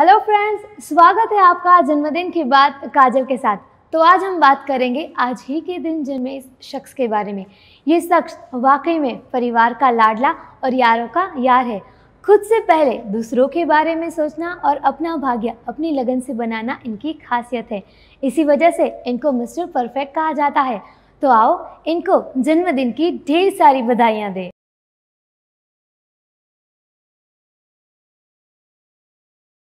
hello friends स्वागत है आपका जन्मदिन की बात काजल के साथ तो आज हम बात करेंगे आज ही के दिन जन्मे इस शख्स के बारे में ये शख्स वाकई में परिवार का लाडला और यारों का यार है खुद से पहले दूसरों के बारे में सोचना और अपना भाग्य अपनी लगन से बनाना इनकी खासियत है इसी वजह से इनको मिस्टर परफेक्ट कहा जाता है तो आओ इनको जन्मदिन की ढेर सारी बधाइयाँ दें